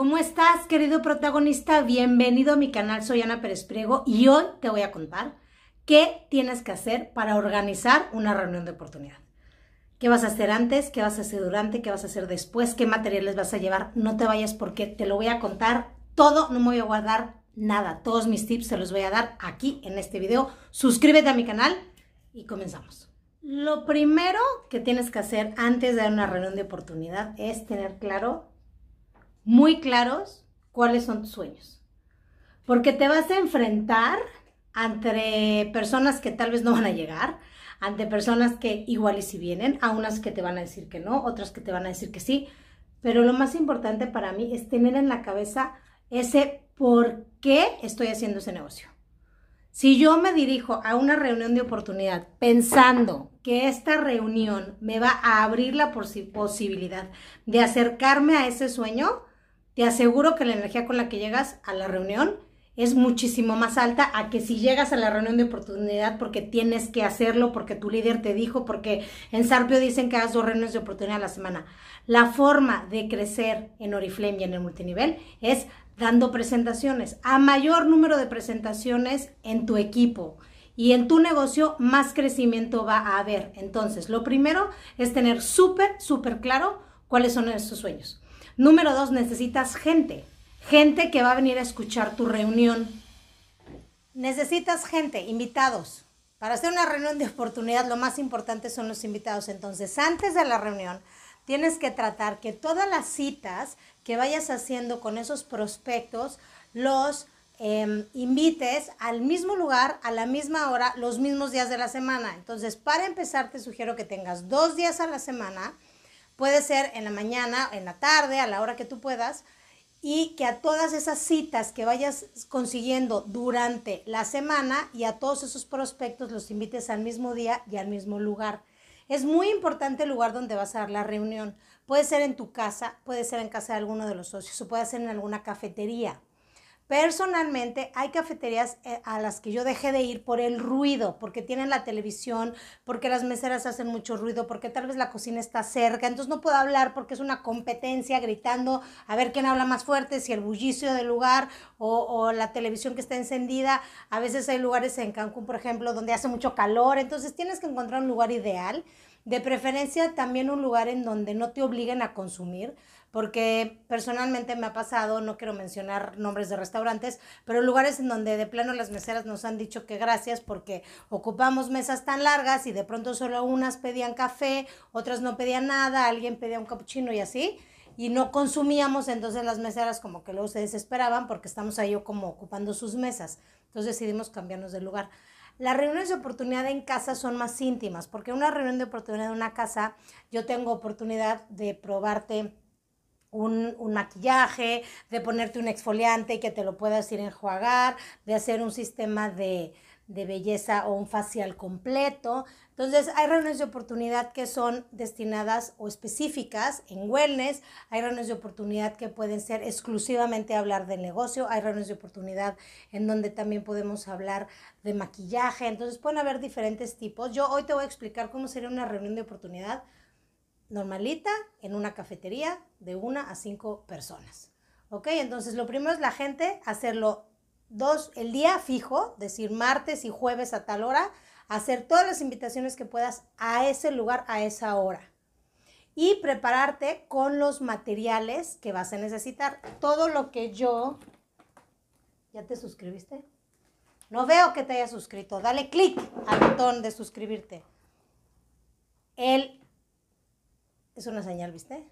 ¿Cómo estás, querido protagonista? Bienvenido a mi canal, soy Ana Pérez Priego y hoy te voy a contar qué tienes que hacer para organizar una reunión de oportunidad. ¿Qué vas a hacer antes? ¿Qué vas a hacer durante? ¿Qué vas a hacer después? ¿Qué materiales vas a llevar? No te vayas porque te lo voy a contar todo, no me voy a guardar nada. Todos mis tips se los voy a dar aquí en este video. Suscríbete a mi canal y comenzamos. Lo primero que tienes que hacer antes de una reunión de oportunidad es tener claro muy claros cuáles son tus sueños. Porque te vas a enfrentar ante personas que tal vez no van a llegar, ante personas que igual y si vienen, a unas que te van a decir que no, otras que te van a decir que sí. Pero lo más importante para mí es tener en la cabeza ese por qué estoy haciendo ese negocio. Si yo me dirijo a una reunión de oportunidad pensando que esta reunión me va a abrir la posibilidad de acercarme a ese sueño, te aseguro que la energía con la que llegas a la reunión es muchísimo más alta a que si llegas a la reunión de oportunidad porque tienes que hacerlo, porque tu líder te dijo, porque en Sarpio dicen que hagas dos reuniones de oportunidad a la semana. La forma de crecer en Oriflame y en el multinivel es dando presentaciones. A mayor número de presentaciones en tu equipo y en tu negocio, más crecimiento va a haber. Entonces, lo primero es tener súper, súper claro cuáles son esos sueños. Número dos, necesitas gente. Gente que va a venir a escuchar tu reunión. Necesitas gente, invitados. Para hacer una reunión de oportunidad, lo más importante son los invitados. Entonces, antes de la reunión, tienes que tratar que todas las citas que vayas haciendo con esos prospectos los em, invites al mismo lugar, a la misma hora, los mismos días de la semana. Entonces, para empezar, te sugiero que tengas dos días a la semana Puede ser en la mañana, en la tarde, a la hora que tú puedas, y que a todas esas citas que vayas consiguiendo durante la semana y a todos esos prospectos los invites al mismo día y al mismo lugar. Es muy importante el lugar donde vas a dar la reunión. Puede ser en tu casa, puede ser en casa de alguno de los socios o puede ser en alguna cafetería. Personalmente, hay cafeterías eh, a las que yo dejé de ir por el ruido, porque tienen la televisión, porque las meseras hacen mucho ruido, porque tal vez la cocina está cerca, entonces no puedo hablar porque es una competencia gritando a ver quién habla más fuerte, si el bullicio del lugar o, o la televisión que está encendida. A veces hay lugares en Cancún, por ejemplo, donde hace mucho calor, entonces tienes que encontrar un lugar ideal. De preferencia también un lugar en donde no te obliguen a consumir, porque personalmente me ha pasado, no quiero mencionar nombres de restaurantes, pero lugares en donde de plano las meseras nos han dicho que gracias porque ocupamos mesas tan largas y de pronto solo unas pedían café, otras no pedían nada, alguien pedía un capuchino y así y no consumíamos, entonces las meseras como que luego se desesperaban porque estamos ahí como ocupando sus mesas. Entonces decidimos cambiarnos de lugar. Las reuniones de oportunidad en casa son más íntimas, porque una reunión de oportunidad en una casa, yo tengo oportunidad de probarte un, un, maquillaje, de ponerte un exfoliante que te lo puedas ir enjuagar, de hacer un sistema de, de belleza o un facial completo. Entonces, hay reuniones de oportunidad que son destinadas o específicas en wellness, hay reuniones de oportunidad que pueden ser exclusivamente hablar de negocio, hay reuniones de oportunidad en donde también podemos hablar de maquillaje, entonces pueden haber diferentes tipos. Yo hoy te voy a explicar cómo sería una reunión de oportunidad normalita en una cafetería de una a cinco personas. ¿Ok? Entonces, lo primero es la gente hacerlo dos, el día fijo, decir martes y jueves a tal hora, hacer todas las invitaciones que puedas a ese lugar, a esa hora. Y prepararte con los materiales que vas a necesitar. Todo lo que yo... ¿Ya te suscribiste? No veo que te hayas suscrito. Dale clic al botón de suscribirte. El... Es una señal, ¿viste?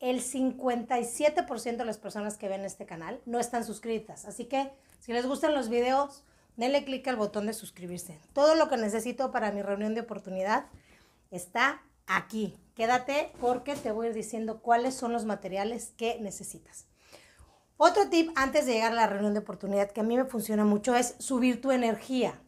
El 57% de las personas que ven este canal no están suscritas. Así que si les gustan los videos, denle clic al botón de suscribirse. Todo lo que necesito para mi reunión de oportunidad está aquí. Quédate porque te voy a ir diciendo cuáles son los materiales que necesitas. Otro tip antes de llegar a la reunión de oportunidad que a mí me funciona mucho es subir tu energía.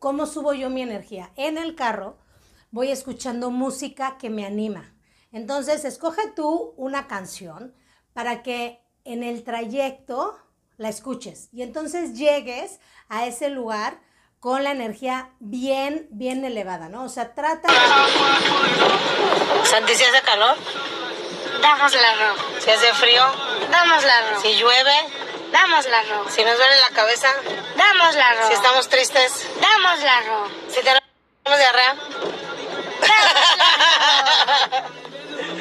¿Cómo subo yo mi energía? En el carro voy escuchando música que me anima. Entonces, escoge tú una canción para que en el trayecto la escuches y entonces llegues a ese lugar con la energía bien, bien elevada, ¿no? O sea, trata... Santi, si hace calor, damos la ropa. Si hace frío, damos la ropa. Si llueve, damos la ropa. Si nos duele la cabeza, damos la ropa. Si estamos tristes, damos la ropa. Si tenemos diarrea, damos la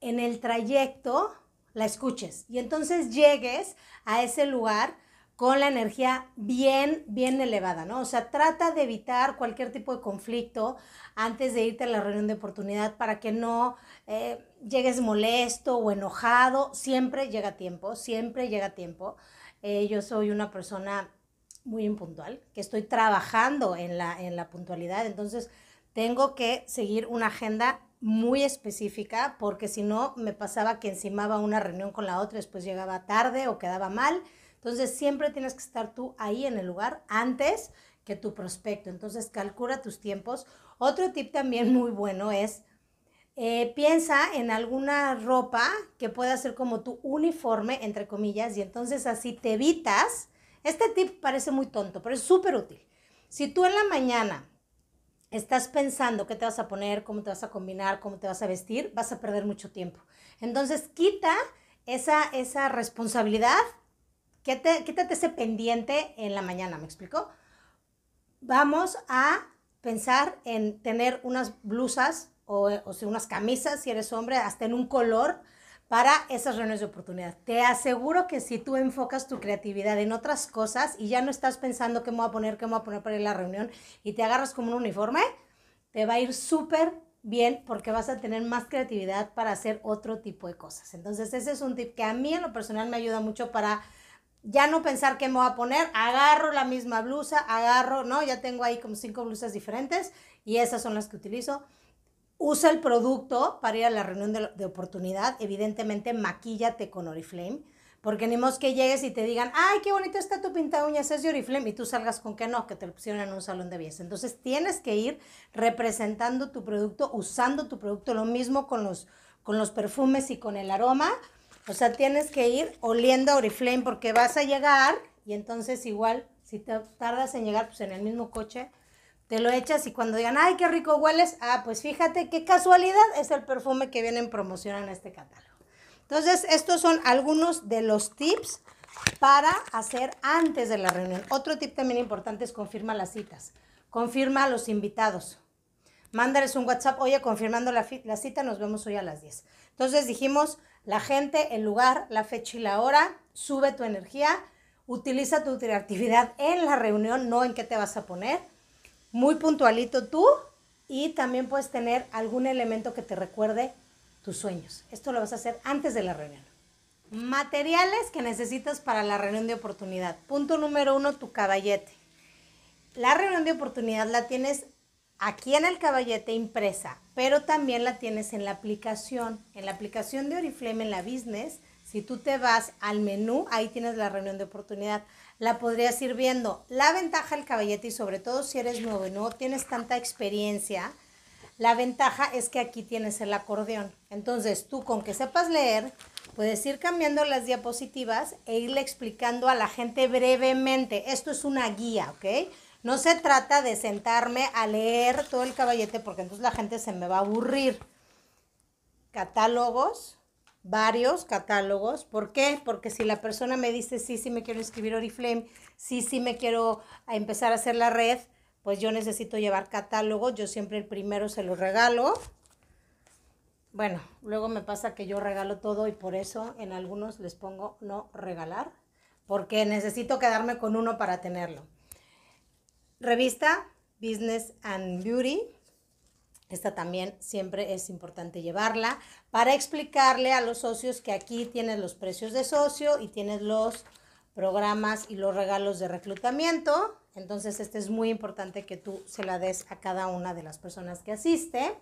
En el trayecto la escuches y entonces llegues a ese lugar con la energía bien, bien elevada, ¿no? O sea, trata de evitar cualquier tipo de conflicto antes de irte a la reunión de oportunidad para que no eh, llegues molesto o enojado. Siempre llega tiempo, siempre llega tiempo. Eh, yo soy una persona muy impuntual, que estoy trabajando en la, en la puntualidad, entonces tengo que seguir una agenda muy específica, porque si no me pasaba que encimaba una reunión con la otra, después llegaba tarde o quedaba mal. Entonces siempre tienes que estar tú ahí en el lugar antes que tu prospecto. Entonces calcula tus tiempos. Otro tip también muy bueno es eh, piensa en alguna ropa que pueda ser como tu uniforme, entre comillas, y entonces así te evitas. Este tip parece muy tonto, pero es súper útil. Si tú en la mañana estás pensando qué te vas a poner, cómo te vas a combinar, cómo te vas a vestir, vas a perder mucho tiempo. Entonces, quita esa, esa responsabilidad, quítate, ese pendiente en la mañana, ¿me explico? Vamos a pensar en tener unas blusas o, o unas camisas, si eres hombre, hasta en un color para esas reuniones de oportunidad. Te aseguro que si tú enfocas tu creatividad en otras cosas y ya no estás pensando qué me voy a poner, qué me voy a poner para ir a la reunión y te agarras como un uniforme, te va a ir súper bien porque vas a tener más creatividad para hacer otro tipo de cosas. Entonces ese es un tip que a mí en lo personal me ayuda mucho para ya no pensar qué me voy a poner, agarro la misma blusa, agarro, ¿no? Ya tengo ahí como cinco blusas diferentes y esas son las que utilizo usa el producto para ir a la reunión de, oportunidad, evidentemente maquíllate con Oriflame, porque ni modo que llegues y te digan, ay, qué bonito está tu pinta uñas, es de Oriflame, y tú salgas con que no, que te lo pusieron en un salón de belleza. Entonces tienes que ir representando tu producto, usando tu producto, lo mismo con los, con los perfumes y con el aroma. O sea, tienes que ir oliendo a Oriflame porque vas a llegar y entonces igual, si te tardas en llegar, pues en el mismo coche te lo echas y cuando digan, ay, qué rico hueles, ah, pues fíjate qué casualidad es el perfume que viene en promoción en este catálogo. Entonces, estos son algunos de los tips para hacer antes de la reunión. Otro tip también importante es confirma las citas, confirma a los invitados. Mándales un WhatsApp, oye, confirmando la, la cita, nos vemos hoy a las 10. Entonces dijimos, la gente, el lugar, la fecha y la hora, sube tu energía, utiliza tu creatividad en la reunión, no en qué te vas a poner muy puntualito tú y también puedes tener algún elemento que te recuerde tus sueños. Esto lo vas a hacer antes de la reunión. Materiales que necesitas para la reunión de oportunidad. Punto número uno, tu caballete. La reunión de oportunidad la tienes aquí en el caballete impresa, pero también la tienes en la aplicación. En la aplicación de Oriflame, en la business, si tú te vas al menú, ahí tienes la reunión de oportunidad la podrías ir viendo. La ventaja del caballete, y sobre todo si eres nuevo y no tienes tanta experiencia, la ventaja es que aquí tienes el acordeón. Entonces tú con que sepas leer, puedes ir cambiando las diapositivas e irle explicando a la gente brevemente. Esto es una guía, ¿ok? No se trata de sentarme a leer todo el caballete porque entonces la gente se me va a aburrir. Catálogos, varios catálogos. ¿Por qué? Porque si la persona me dice, sí, sí me quiero inscribir Oriflame, sí, sí me quiero empezar a hacer la red, pues yo necesito llevar catálogo. Yo siempre el primero se lo regalo. Bueno, luego me pasa que yo regalo todo y por eso en algunos les pongo no regalar, porque necesito quedarme con uno para tenerlo. Revista Business and Beauty esta también siempre es importante llevarla para explicarle a los socios que aquí tienes los precios de socio y tienes los programas y los regalos de reclutamiento. Entonces, este es muy importante que tú se la des a cada una de las personas que asiste.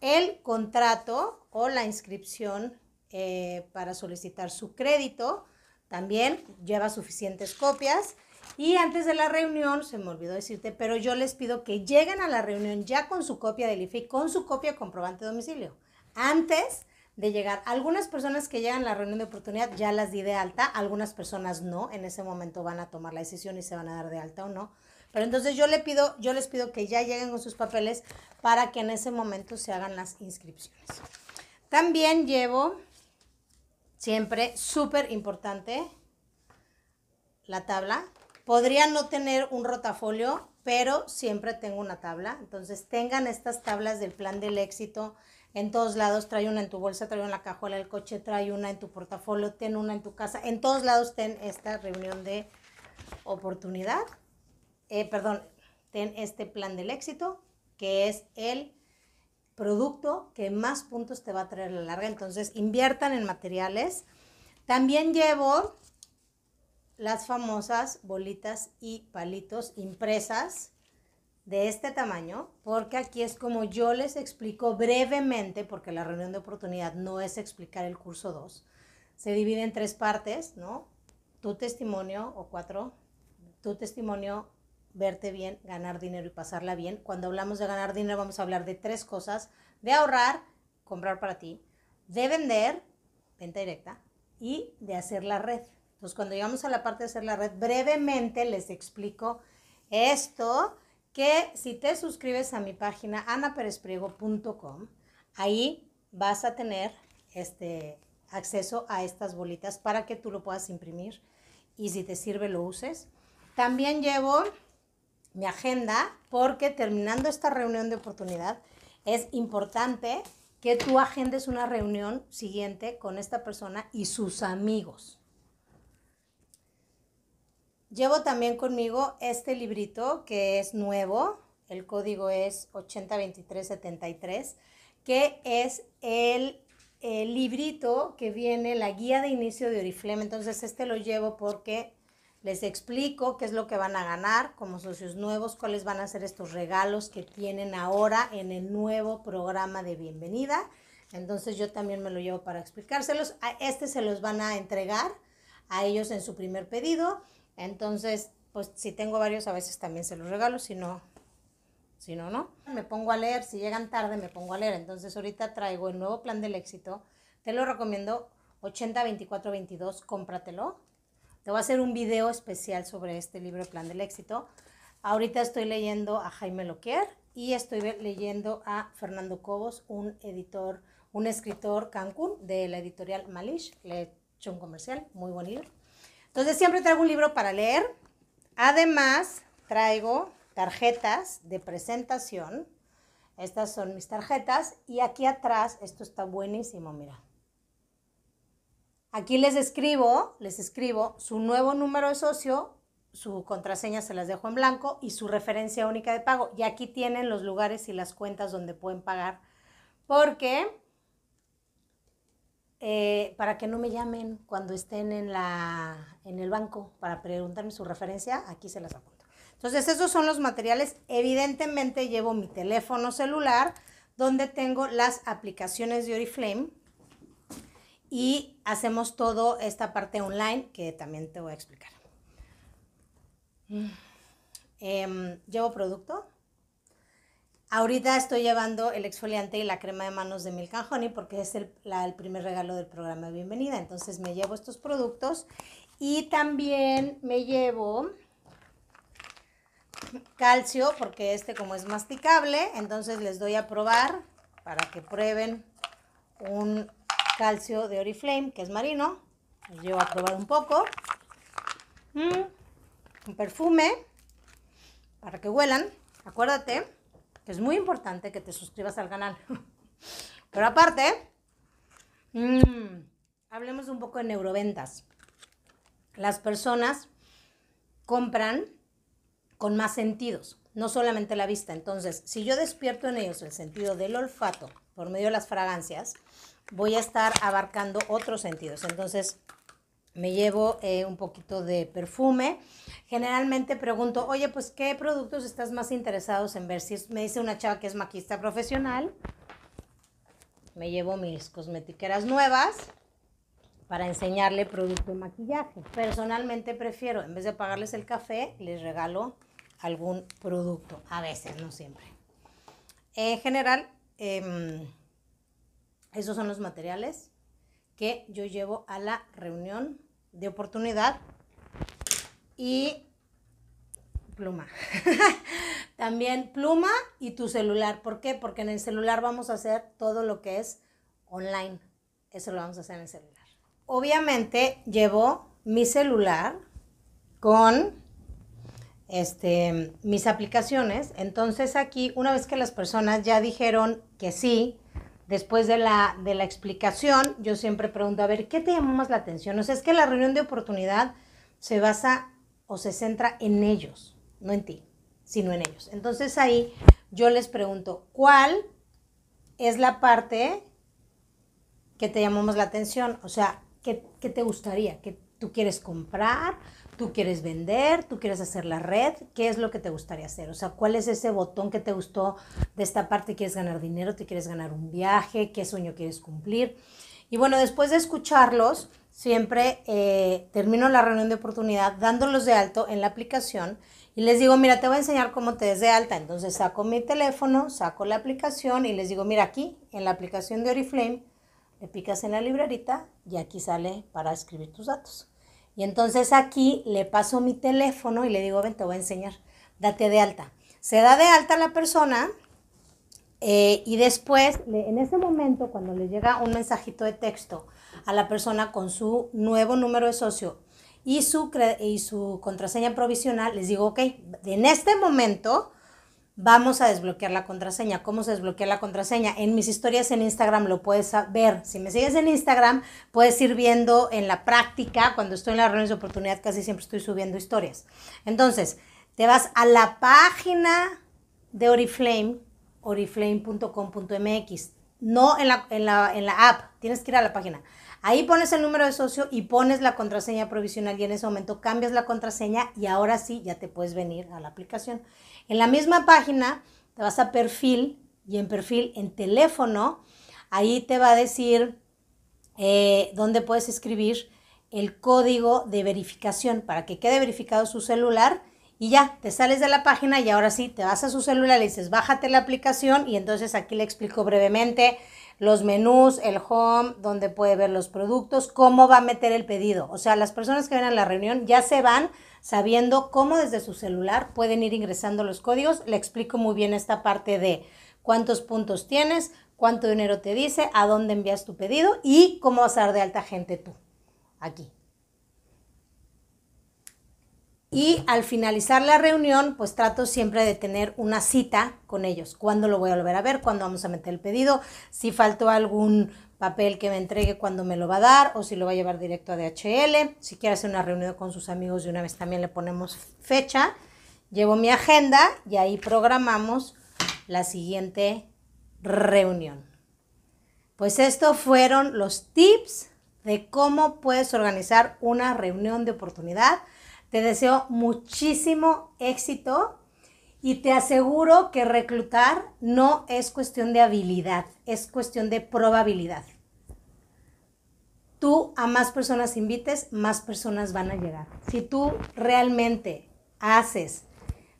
El contrato o la inscripción eh, para solicitar su crédito también lleva suficientes copias y antes de la reunión, se me olvidó decirte, pero yo les pido que lleguen a la reunión ya con su copia del IFE y con su copia comprobante de domicilio. Antes de llegar, algunas personas que llegan a la reunión de oportunidad ya las di de alta, algunas personas no, en ese momento van a tomar la decisión y se van a dar de alta o no. Pero entonces yo, le pido, yo les pido que ya lleguen con sus papeles para que en ese momento se hagan las inscripciones. También llevo, siempre súper importante, la tabla Podría no tener un rotafolio, pero siempre tengo una tabla. Entonces tengan estas tablas del plan del éxito en todos lados. Trae una en tu bolsa, trae una en la cajuela del coche, trae una en tu portafolio, ten una en tu casa. En todos lados ten esta reunión de oportunidad. Eh, perdón, ten este plan del éxito, que es el producto que más puntos te va a traer a la larga. Entonces inviertan en materiales. También llevo las famosas bolitas y palitos impresas de este tamaño, porque aquí es como yo les explico brevemente, porque la reunión de oportunidad no es explicar el curso 2. Se divide en tres partes, ¿no? Tu testimonio o cuatro, tu testimonio, verte bien, ganar dinero y pasarla bien. Cuando hablamos de ganar dinero vamos a hablar de tres cosas, de ahorrar, comprar para ti, de vender, venta directa, y de hacer la red. Entonces, cuando llegamos a la parte de hacer la red, brevemente les explico esto, que si te suscribes a mi página anaperespriego.com, ahí vas a tener este acceso a estas bolitas para que tú lo puedas imprimir y si te sirve lo uses. También llevo mi agenda porque terminando esta reunión de oportunidad es importante que tú agendes una reunión siguiente con esta persona y sus amigos. Llevo también conmigo este librito que es nuevo, el código es 802373, que es el, librito que viene, la guía de inicio de Oriflame. Entonces este lo llevo porque les explico qué es lo que van a ganar como socios nuevos, cuáles van a ser estos regalos que tienen ahora en el nuevo programa de bienvenida. Entonces yo también me lo llevo para explicárselos. este se los van a entregar a ellos en su primer pedido entonces, pues si tengo varios, a veces también se los regalo, si no, si no, Me pongo a leer, si llegan tarde me pongo a leer. Entonces ahorita traigo el nuevo plan del éxito. Te lo recomiendo 802422, cómpratelo. Te voy a hacer un video especial sobre este libro Plan del éxito. Ahorita estoy leyendo a Jaime Loquer y estoy leyendo a Fernando Cobos, un editor, un escritor Cancún de la editorial Malish. Le he hecho un comercial muy bonito. Entonces siempre traigo un libro para leer. Además, traigo tarjetas de presentación. Estas son mis tarjetas y aquí atrás, esto está buenísimo, mira. Aquí les escribo, les escribo su nuevo número de socio, su contraseña se las dejo en blanco y su referencia única de pago. Y aquí tienen los lugares y las cuentas donde pueden pagar. Porque eh, para que no me llamen cuando estén en, el banco para preguntarme su referencia, aquí se las apunto. Entonces, esos son los materiales. Evidentemente llevo mi teléfono celular donde tengo las aplicaciones de Oriflame y hacemos toda esta parte online que también te voy a explicar. Mm. Em, llevo producto, Ahorita estoy llevando el exfoliante y la crema de manos de Milk and porque es el, primer regalo del programa de bienvenida. Entonces me llevo estos productos y también me llevo calcio porque este como es masticable, entonces les doy a probar para que prueben un calcio de Oriflame que es marino. Les llevo a probar un poco. Mm, un perfume para que huelan, acuérdate es muy importante que te suscribas al canal. Pero aparte, mm, hablemos un poco de neuroventas. Las personas compran con más sentidos, no solamente la vista. Entonces, si yo despierto en ellos el sentido del olfato por medio de las fragancias, voy a estar abarcando otros sentidos. Entonces, me llevo eh, un poquito de perfume. Generalmente pregunto, oye, pues, ¿qué productos estás más interesados en ver? Si me dice una chava que es maquista profesional, me llevo mis cosmetiqueras nuevas para enseñarle producto de maquillaje. Personalmente prefiero, en vez de pagarles el café, les regalo algún producto. A veces, no siempre. En general, em, esos son los materiales que yo llevo a la reunión de oportunidad y pluma. También pluma y tu celular. ¿Por qué? Porque en el celular vamos a hacer todo lo que es online. Eso lo vamos a hacer en el celular. Obviamente llevo mi celular con este, mis aplicaciones. Entonces aquí, una vez que las personas ya dijeron que sí, después de la, explicación, yo siempre pregunto, a ver, ¿qué te llamó más la atención? O sea, es que la reunión de oportunidad se basa o se centra en ellos, no en ti, sino en ellos. Entonces ahí yo les pregunto, ¿cuál es la parte que te llamó más la atención? O sea, ¿qué, qué te gustaría? ¿Qué tú quieres comprar? Tú quieres vender, tú quieres hacer la red, ¿qué es lo que te gustaría hacer? O sea, ¿cuál es ese botón que te gustó de esta parte? ¿Quieres ganar dinero? ¿Te quieres ganar un viaje? ¿Qué sueño quieres cumplir? Y bueno, después de escucharlos, siempre eh, termino la reunión de oportunidad dándolos de alto en la aplicación y les digo, mira, te voy a enseñar cómo te des de alta. Entonces saco mi teléfono, saco la aplicación y les digo, mira, aquí en la aplicación de Oriflame, le picas en la librerita y aquí sale para escribir tus datos. Y entonces aquí le paso mi teléfono y le digo, ven, te voy a enseñar, date de alta. Se da de alta la persona eh, y después, en ese momento, cuando le llega un mensajito de texto a la persona con su nuevo número de socio y y su contraseña provisional, les digo, ok, en este momento vamos a desbloquear la contraseña. ¿Cómo se desbloquea la contraseña? En mis historias en Instagram lo puedes ver. Si me sigues en Instagram, puedes ir viendo en la práctica. Cuando estoy en las reuniones de oportunidad, casi siempre estoy subiendo historias. Entonces, te vas a la página de Oriflame, oriflame.com.mx. No en la, en la app, tienes que ir a la página. Ahí pones el número de socio y pones la contraseña provisional y en ese momento cambias la contraseña y ahora sí ya te puedes venir a la aplicación. En la misma página te vas a perfil y en perfil en teléfono, ahí te va a decir eh, dónde puedes escribir el código de verificación para que quede verificado su celular y ya, te sales de la página y ahora sí, te vas a su celular, y dices, bájate la aplicación y entonces aquí le explico brevemente los menús, el home, donde puede ver los productos, cómo va a meter el pedido. O sea, las personas que ven a la reunión ya se van sabiendo cómo desde su celular pueden ir ingresando los códigos. Le explico muy bien esta parte de cuántos puntos tienes, cuánto dinero te dice, a dónde envías tu pedido y cómo vas a dar de alta gente tú aquí. Y al finalizar la reunión, pues trato siempre de tener una cita con ellos. ¿Cuándo lo voy a volver a ver? ¿Cuándo vamos a meter el pedido? Si faltó algún papel que me entregue, cuándo me lo va a dar o si lo va a llevar directo a DHL. Si quiere hacer una reunión con sus amigos de una vez también le ponemos fecha. Llevo mi agenda y ahí programamos la siguiente reunión. Pues estos fueron los tips de cómo puedes organizar una reunión de oportunidad te deseo muchísimo éxito y te aseguro que reclutar no es cuestión de habilidad, es cuestión de probabilidad. Tú a más personas invites, más personas van a llegar. Si tú realmente haces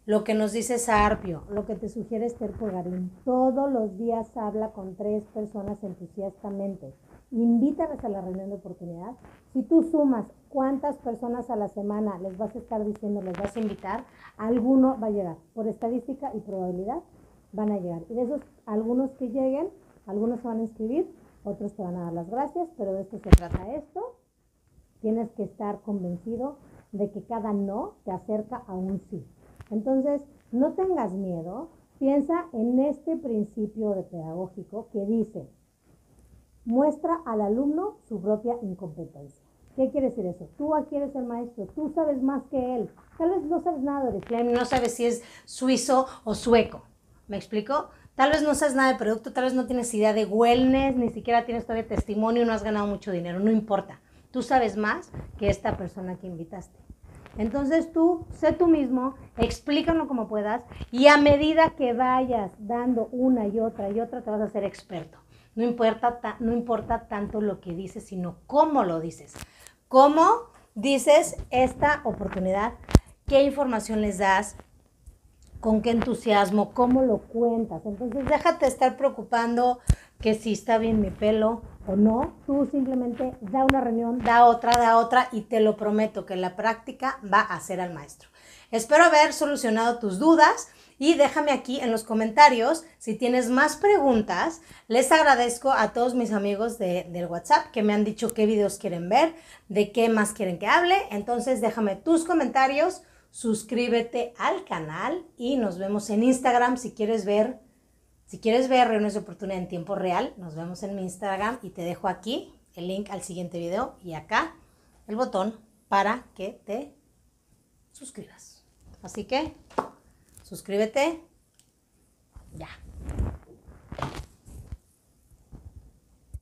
lo que nos dice Sarpio, lo que te sugiere Esther Garín, todos los días habla con tres personas entusiastamente, invítalas a la reunión de oportunidad. Si tú sumas cuántas personas a la semana les vas a estar diciendo, les vas a invitar, alguno va a llegar. Por estadística y probabilidad van a llegar. Y de esos, algunos que lleguen, algunos se van a inscribir, otros te van a dar las gracias, pero de esto se trata esto. Tienes que estar convencido de que cada no te acerca a un sí. Entonces, no tengas miedo, piensa en este principio de pedagógico que dice, muestra al alumno su propia incompetencia. ¿Qué quiere decir eso? Tú quieres el maestro, tú sabes más que él. Tal vez no sabes nada de Oriflame, no sabes si es suizo o sueco. ¿Me explico? Tal vez no sabes nada de producto, tal vez no tienes idea de wellness, ni siquiera tienes todavía testimonio, no has ganado mucho dinero, no importa. Tú sabes más que esta persona que invitaste. Entonces tú, sé tú mismo, explícalo como puedas y a medida que vayas dando una y otra y otra te vas a hacer experto. No importa, no importa tanto lo que dices, sino cómo lo dices. ¿Cómo dices esta oportunidad? ¿Qué información les das? ¿Con qué entusiasmo? ¿Cómo lo cuentas? Entonces déjate estar preocupando que si está bien mi pelo o no. Tú simplemente da una reunión, da otra, da otra y te lo prometo que la práctica va a ser al maestro. Espero haber solucionado tus dudas. Y déjame aquí en los comentarios si tienes más preguntas. Les agradezco a todos mis amigos de, del WhatsApp que me han dicho qué videos quieren ver, de qué más quieren que hable. Entonces déjame tus comentarios, suscríbete al canal y nos vemos en Instagram si quieres ver. Si quieres ver reuniones de oportunidad en tiempo real, nos vemos en mi Instagram y te dejo aquí el link al siguiente video y acá el botón para que te suscribas. Así que suscríbete. Ya.